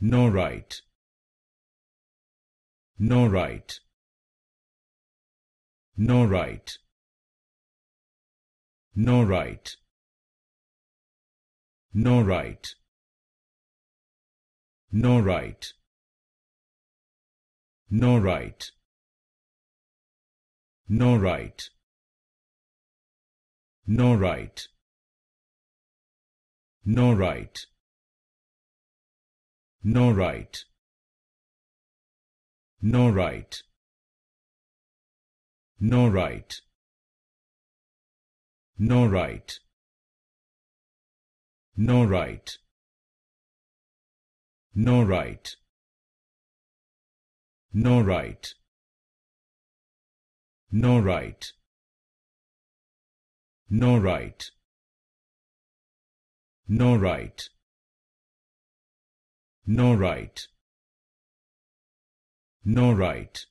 No right. No right. No right. No right. No right. No right. No right. No right. No right. No right. No right. No right. No right. No right. No right. No right. No right. No right. No right. No right. No right. No right.